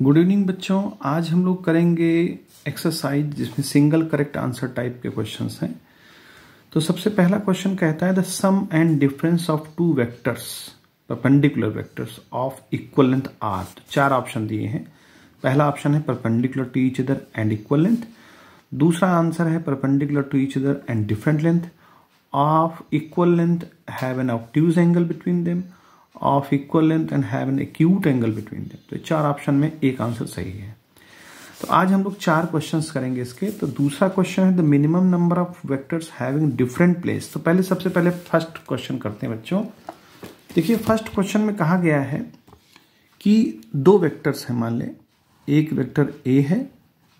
good evening बच्चों आज हम लोग करेंगे एक्सरसाइज जिसमें सिंगल करेक्ट आंसर टाइप के क्वेश्चंस हैं तो सबसे पहला क्वेश्चन कहता है the sum and difference of two vectors perpendicular vectors of equal length are चार ऑप्शन दिए हैं पहला ऑप्शन है perpendicular to each other and equal length दूसरा आंसर है perpendicular to each other and different length of equal length have an of angle between them of equal length and have an acute angle between them तो चार option में एक answer सही है तो आज हम लोग चार क्वेश्चन करेंगे इसके तो दूसरा क्वेश्चन है the minimum number of vectors having different place तो पहले सबसे पहले फर्स्ट क्वेश्चन करते हैं बच्चों देखिए फर्स्ट क्वेश्चन में कहा गया है कि दो वेक्टर्स हैं मान लें एक वेक्टर ए है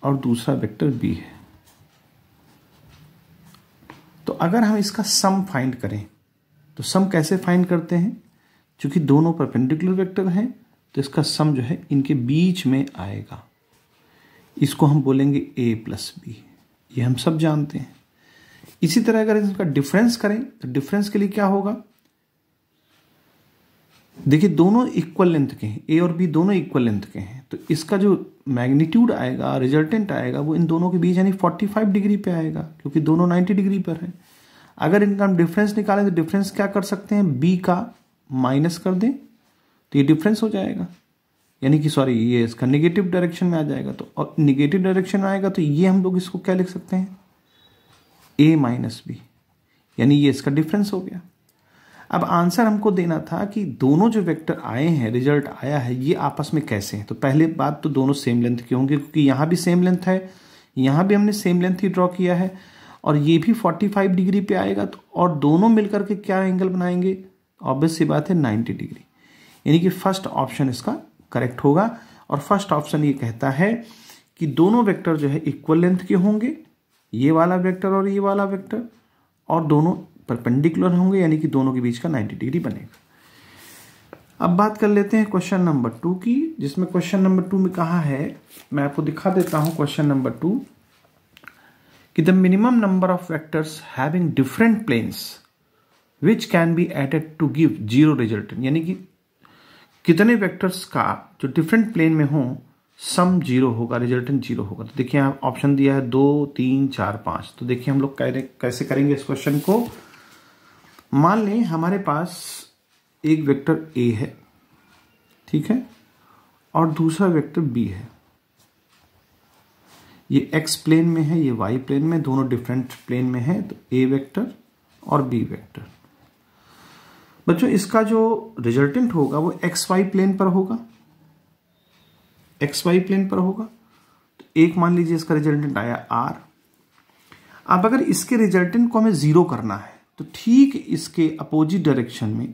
और दूसरा वेक्टर बी है तो अगर हम इसका सम फाइंड करें तो सम कैसे फाइंड करते हैं चूंकि दोनों परपेंडिकुलर वेक्टर हैं तो इसका सम जो है इनके बीच में आएगा इसको हम बोलेंगे ए प्लस बी ये हम सब जानते हैं इसी तरह अगर इसका डिफरेंस करें तो डिफरेंस के लिए क्या होगा देखिए दोनों इक्वल लेंथ के हैं ए और बी दोनों इक्वल लेंथ के हैं तो इसका जो मैग्नीट्यूड आएगा रिजल्टेंट आएगा वो इन दोनों के बीच यानी 45 डिग्री पे आएगा क्योंकि दोनों 90 डिग्री पर है अगर इनका हम डिफरेंस निकालें तो डिफरेंस क्या कर सकते हैं बी का माइनस कर दें तो ये डिफरेंस हो जाएगा यानी कि सॉरी ये इसका निगेटिव डायरेक्शन में आ जाएगा तो और निगेटिव डायरेक्शन आएगा तो ये हम लोग इसको क्या लिख सकते हैं ए माइनस बी यानी ये इसका डिफरेंस हो गया अब आंसर हमको देना था कि दोनों जो वेक्टर आए हैं रिजल्ट आया है ये आपस में कैसे हैं तो पहले बात तो दोनों सेम लेंथ के होंगे क्योंकि यहाँ भी सेम लेंथ है यहाँ भी हमने सेम लेंथ ही ड्रॉ किया है और ये भी 45 डिग्री पे आएगा तो और दोनों मिलकर के क्या एंगल बनाएंगे ऑब्वियस सी बात है 90 डिग्री यानी कि फर्स्ट ऑप्शन इसका करेक्ट होगा और फर्स्ट ऑप्शन ये कहता है कि दोनों वेक्टर जो है इक्वल लेंथ के होंगे ये वाला वेक्टर और ये वाला वेक्टर और दोनों परपेंडिकुलर होंगे यानी कि दोनों के बीच का 90 डिग्री बनेगा अब बात कर लेते हैं क्वेश्चन नंबर टू की जिसमें क्वेश्चन नंबर टू में कहा है मैं आपको दिखा देता हूं क्वेश्चन नंबर टू कि the minimum number of vectors having different planes which can be added to give zero resultant यानी कि कितने वेक्टर्स का जो डिफरेंट प्लेन में हो सम जीरो होगा रिजल्टेंट जीरो होगा तो देखिए यहाँ ऑप्शन दिया है दो तीन चार पांच तो देखिए हम लोग कैसे करेंगे इस क्वेश्चन को मान लें हमारे पास एक वेक्टर ए है ठीक है और दूसरा वेक्टर बी है ये एक्स प्लेन में है ये वाई प्लेन में दोनों डिफरेंट प्लेन में है तो ए वेक्टर और बी वेक्टर बच्चों इसका जो रिजल्टेंट होगा वो एक्स वाई प्लेन पर होगा एक्स वाई प्लेन पर होगा तो एक मान लीजिए इसका रिजल्टेंट आया आर अब अगर इसके रिजल्टेंट को हमें जीरो करना है तो ठीक इसके अपोजिट डायरेक्शन में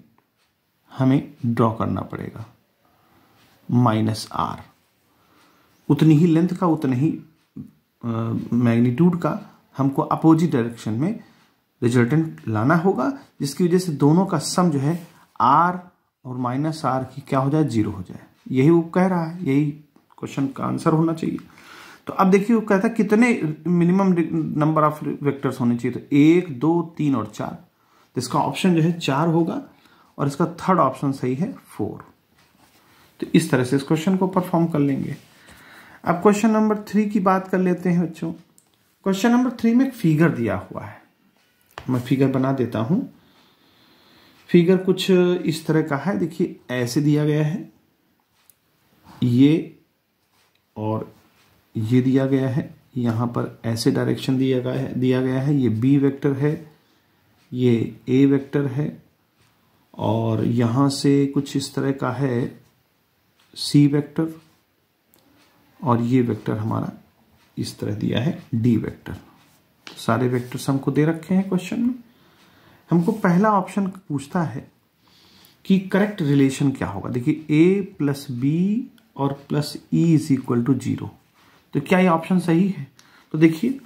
हमें ड्रॉ करना पड़ेगा माइनस आर उतनी ही लेंथ का उतनी ही मैग्नीट्यूड का हमको अपोजिट डायरेक्शन में रिजल्टेंट लाना होगा जिसकी वजह से दोनों का सम जो है आर और माइनस आर की क्या हो जाए जीरो हो जाए यही वो कह रहा है यही क्वेश्चन का आंसर होना चाहिए तो अब देखिए वो कहता है कितने मिनिमम नंबर ऑफ वेक्टर्स होने चाहिए तो एक दो तीन और चार तो इसका ऑप्शन जो है चार होगा और इसका थर्ड ऑप्शन सही है फोर तो इस तरह से इस क्वेश्चन को परफॉर्म कर लेंगे अब क्वेश्चन नंबर थ्री की बात कर लेते हैं बच्चों क्वेश्चन नंबर थ्री में एक फिगर दिया हुआ है मैं फिगर बना देता हूँ फिगर कुछ इस तरह का है देखिए ऐसे दिया गया है ये और ये दिया गया है यहाँ पर ऐसे डायरेक्शन दिया गया है दिया गया है ये बी वेक्टर है ये ए वेक्टर है और यहाँ से कुछ इस तरह का है सी वेक्टर और ये वेक्टर हमारा इस तरह दिया है डी वेक्टर सारे वेक्टर्स हमको दे रखे हैं क्वेश्चन में हमको पहला ऑप्शन पूछता है कि करेक्ट रिलेशन क्या होगा देखिए ए प्लस बी और plus E is equal to zero तो क्या ये ऑप्शन सही है तो देखिए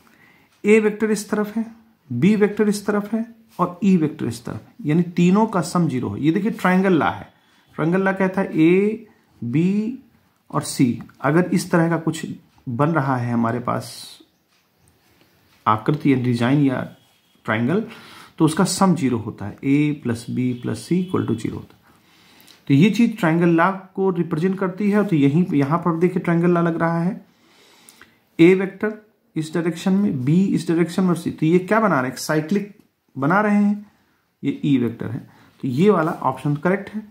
ए वेक्टर इस तरफ है बी वेक्टर इस तरफ है और ई e वेक्टर इस तरफ है यानी तीनों का सम जीरो है ये देखिए ट्राइंगल ला है ट्राइंगल ला कहता है ए बी और सी अगर इस तरह का कुछ बन रहा है हमारे पास आकृति या डिजाइन या ट्राइंगल तो उसका सम जीरो होता है A plus B plus C equal to zero होता है तो ये चीज ट्राइंगल ला को रिप्रेजेंट करती है तो यहीं यहां पर देखिए ट्राइंगल ला लग रहा है ए वेक्टर इस डायरेक्शन में बी इस डायरेक्शन में सी तो ये क्या बना रहे हैं साइक्लिक बना रहे हैं ये ई e वेक्टर है तो ये वाला ऑप्शन करेक्ट है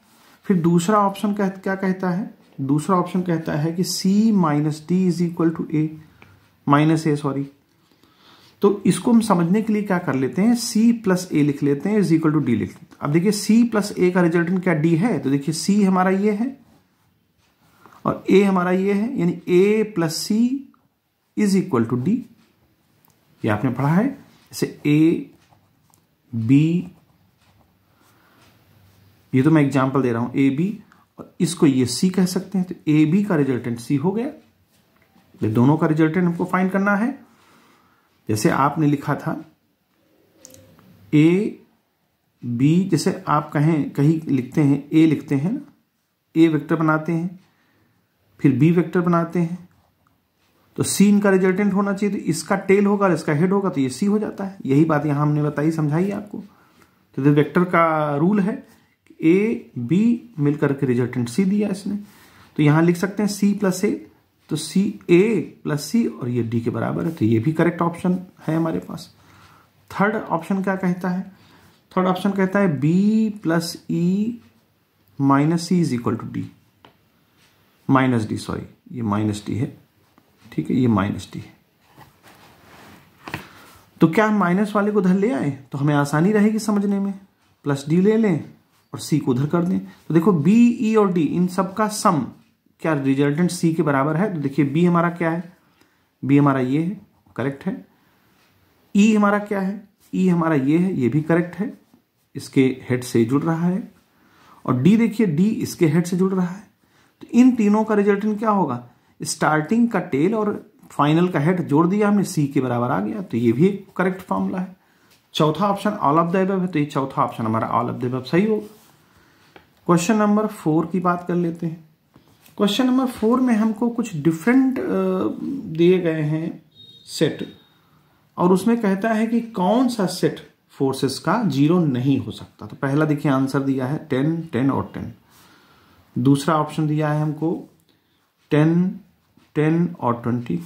फिर दूसरा ऑप्शन कह, क्या कहता है दूसरा ऑप्शन कहता है कि C minus D is equal to A minus A sorry तो इसको हम समझने के लिए क्या कर लेते हैं सी प्लस ए लिख लेते हैं इज इक्वल टू डी लिख लेते हैं अब देखिए सी प्लस ए का रिजल्टेंट क्या डी है तो देखिए सी हमारा ये है और ए हमारा ये है यानी A plus C is equal to D ये आपने पढ़ा है इसे ए बी ये तो मैं एग्जाम्पल दे रहा हूं ए बी और इसको ये सी कह सकते हैं तो ए बी का रिजल्टेंट सी हो गया ये दोनों का रिजल्टेंट हमको फाइंड करना है जैसे आपने लिखा था ए बी जैसे आप कहें कहीं लिखते हैं ए लिखते हैं ए वेक्टर बनाते हैं फिर बी वेक्टर बनाते हैं तो सी इनका रिजल्टेंट होना चाहिए तो इसका टेल होगा और इसका हेड होगा तो ये सी हो जाता है यही बात यहां हमने बताई समझाई आपको तो ये वेक्टर का रूल है ए बी मिलकर के रिजल्टेंट सी दिया इसने तो यहां लिख सकते हैं सी प्लस ए तो सी ए प्लस सी और ये डी के बराबर है तो ये भी करेक्ट ऑप्शन है हमारे पास थर्ड ऑप्शन क्या कहता है थर्ड ऑप्शन कहता है B plus E minus C is equal to D minus D sorry ये माइनस डी है ठीक है ये माइनस डी है तो क्या हम माइनस वाले को उधर ले आए तो हमें आसानी रहेगी समझने में प्लस डी ले लें और सी को उधर कर दें तो देखो बी ई e और डी इन सब का सम क्या रिजल्टेंट सी के बराबर है तो देखिए बी हमारा क्या है बी हमारा ये है करेक्ट है ई e हमारा क्या है ई e हमारा ये है ये भी करेक्ट है इसके हेड से जुड़ रहा है और डी देखिए डी इसके हेड से जुड़ रहा है तो इन तीनों का रिजल्टेंट क्या होगा स्टार्टिंग का टेल और फाइनल का हेड जोड़ दिया हमने सी के बराबर आ गया तो ये भी एक करेक्ट फॉर्मूला है चौथा ऑप्शन ऑल ऑफ दैब है तो ये चौथा ऑप्शन हमारा ऑल ऑफ दैब सही होगा क्वेश्चन नंबर फोर की बात कर लेते हैं क्वेश्चन नंबर फोर में हमको कुछ डिफरेंट दिए गए हैं सेट और उसमें कहता है कि कौन सा सेट फोर्सेस का जीरो नहीं हो सकता तो पहला देखिए आंसर दिया है टेन टेन और टेन दूसरा ऑप्शन दिया है हमको टेन टेन और ट्वेंटी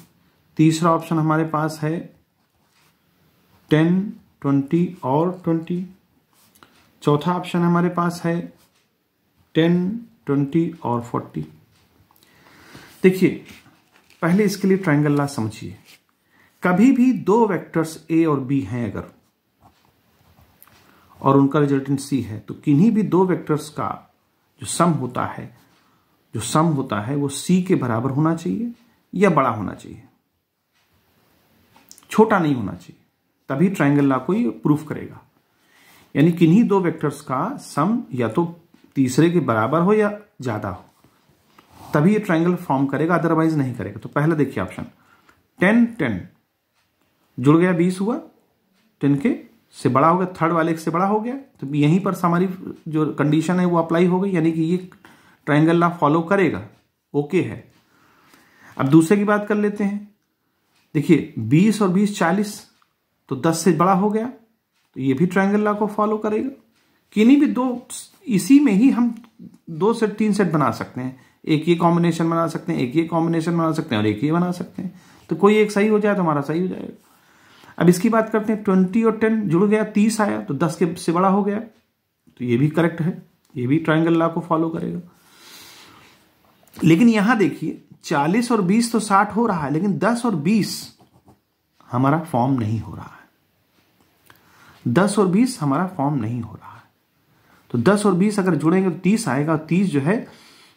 तीसरा ऑप्शन हमारे पास है टेन ट्वेंटी और ट्वेंटी चौथा ऑप्शन हमारे पास है टेन ट्वेंटी और फोर्टी देखिए पहले इसके लिए ट्राइंगल ला समझिए कभी भी दो वेक्टर्स ए और बी हैं अगर और उनका रिजल्टेंट सी है तो किन्हीं भी दो वेक्टर्स का जो सम होता है जो सम होता है वो सी के बराबर होना चाहिए या बड़ा होना चाहिए छोटा नहीं होना चाहिए तभी ट्राइंगल ला को ये प्रूफ करेगा यानी किन्हीं दो वेक्टर्स का सम या तो तीसरे के बराबर हो या ज्यादा हो तभी ये ट्राइंगल फॉर्म करेगा अदरवाइज नहीं करेगा तो पहला देखिए ऑप्शन टेन टेन जुड़ गया बीस हुआ टेन के से बड़ा हो गया थर्ड वाले से बड़ा हो गया तो यहीं पर हमारी जो कंडीशन है वो अप्लाई हो गई यानी कि ये ट्राइंगल ना फॉलो करेगा ओके है अब दूसरे की बात कर लेते हैं देखिए बीस और बीस चालीस तो दस से बड़ा हो गया तो ये भी ट्राइंगल ला को फॉलो करेगा किन्हीं भी दो इसी में ही हम दो सेट तीन सेट बना सकते हैं एक ये कॉम्बिनेशन बना सकते हैं एक ये कॉम्बिनेशन बना सकते हैं और एक ये बना सकते हैं तो कोई एक सही हो जाए तो हमारा सही हो जाएगा अब इसकी बात करते हैं ट्वेंटी और टेन जुड़ गया तीस आया तो दस के से बड़ा हो गया तो ये भी करेक्ट है ये भी ट्राइंगल ला को फॉलो करेगा लेकिन यहां देखिए चालीस और बीस तो साठ हो रहा है लेकिन दस और बीस हमारा फॉर्म नहीं हो रहा है दस और बीस हमारा फॉर्म नहीं हो रहा है तो दस और बीस अगर जुड़ेंगे तो तीस आएगा तीस जो है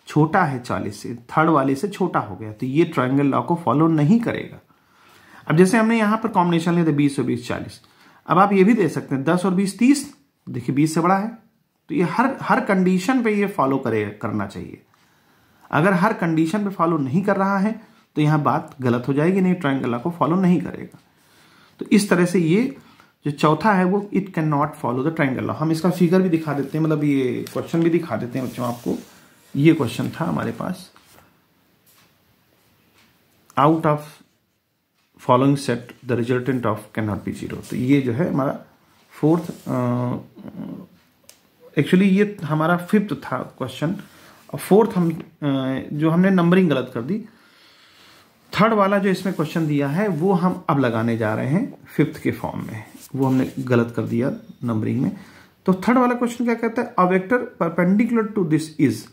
छोटा है चालीस से थर्ड वाले से छोटा हो गया तो ये ट्राइंगल लॉ को फॉलो नहीं करेगा अब जैसे हमने यहां पर कॉम्बिनेशन लिया था बीस और बीस चालीस अब आप ये भी दे सकते हैं दस और बीस तीस देखिए बीस से बड़ा है तो ये हर हर कंडीशन पे ये फॉलो करे करना चाहिए अगर हर कंडीशन पे फॉलो नहीं कर रहा है तो यहां बात गलत हो जाएगी नहीं ट्राइंगल को फॉलो नहीं करेगा तो इस तरह से ये जो चौथा है वो it can not follow the triangle law हम इसका फिगर भी दिखा देते हैं मतलब ये क्वेश्चन भी दिखा देते हैं बच्चों आपको ये क्वेश्चन था हमारे पास out of following set the resultant of can not be zero तो ये जो है हमारा फोर्थ एक्चुअली ये हमारा फिफ्थ था क्वेश्चन और फोर्थ हम uh, जो हमने नंबरिंग गलत कर दी थर्ड वाला जो इसमें क्वेश्चन दिया है वो हम अब लगाने जा रहे हैं फिफ्थ के फॉर्म में वो हमने गलत कर दिया नंबरिंग में तो थर्ड वाला क्वेश्चन क्या कहता है a vector perpendicular to this is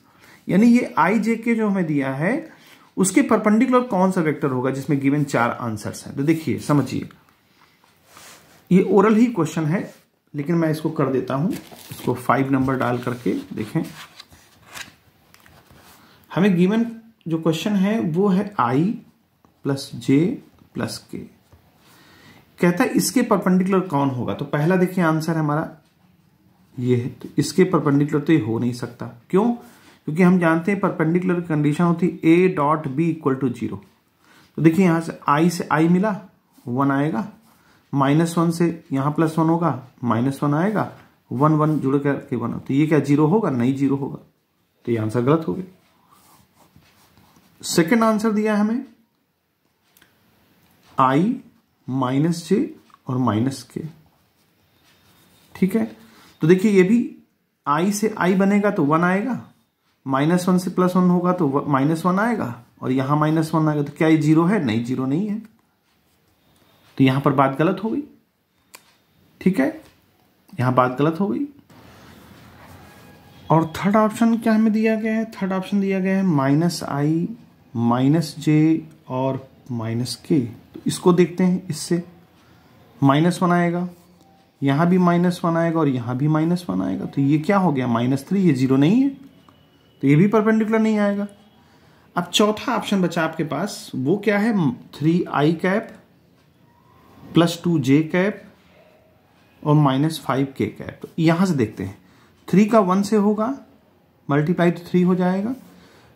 यानी ये आई जे के जो हमें दिया है उसके परपेंडिकुलर कौन सा वेक्टर होगा जिसमें गिवन चार आंसर्स हैं तो देखिए समझिए ये ओरल ही क्वेश्चन है लेकिन मैं इसको कर देता हूं इसको फाइव नंबर डाल करके देखें हमें गिवन जो क्वेश्चन है वो है आई प्लस जे प्लस के कहता है इसके परपेंडिकुलर कौन होगा तो पहला देखिए आंसर है हमारा ये है तो इसके परपेंडिकुलर तो ये हो नहीं सकता क्यों क्योंकि हम जानते हैं परपेंडिकुलर कंडीशन होती A dot B equal to zero तो देखिए यहां से आई से आई मिला वन आएगा माइनस वन से यहां प्लस वन होगा माइनस वन आएगा वन वन जुड़ करके वन तो ये क्या जीरो होगा नहीं जीरो होगा तो ये आंसर गलत हो गया सेकेंड आंसर दिया है हमें आई माइनस जे और माइनस के ठीक है तो देखिए ये भी आई से आई बनेगा तो वन आएगा माइनस वन से प्लस वन होगा तो माइनस वन आएगा और यहां माइनस वन आएगा तो क्या ये जीरो है नहीं जीरो नहीं है तो यहां पर बात गलत हो गई ठीक है यहां बात गलत हो गई और थर्ड ऑप्शन क्या हमें दिया गया है थर्ड ऑप्शन दिया गया है माइनस आई माइनस जे और माइनस के तो इसको देखते हैं इससे माइनस वन आएगा यहां भी माइनस वन आएगा और यहां भी माइनस वन आएगा तो ये क्या हो गया माइनस थ्री ये जीरो नहीं है तो ये भी परपेंडिकुलर नहीं आएगा अब चौथा ऑप्शन बचा आपके पास वो क्या है three I cap plus two J cap और माइनस फाइव के कैप तो यहां से देखते हैं थ्री का वन से होगा मल्टीप्लाई तो थ्री हो जाएगा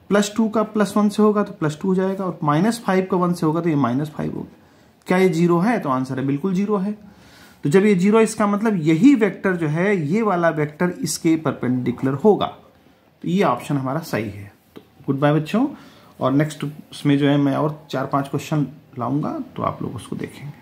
प्लस टू का प्लस वन से होगा तो प्लस टू हो जाएगा और माइनस फाइव का वन से होगा तो ये माइनस फाइव होगा क्या ये जीरो है तो आंसर है बिल्कुल जीरो है तो जब ये जीरो इसका मतलब यही वेक्टर जो है ये वाला वेक्टर इसके परपेंडिकुलर होगा तो ये ऑप्शन हमारा सही है तो गुड बाय बच्चों और नेक्स्ट उसमें जो है मैं और चार पांच क्वेश्चन लाऊंगा तो आप लोग उसको देखेंगे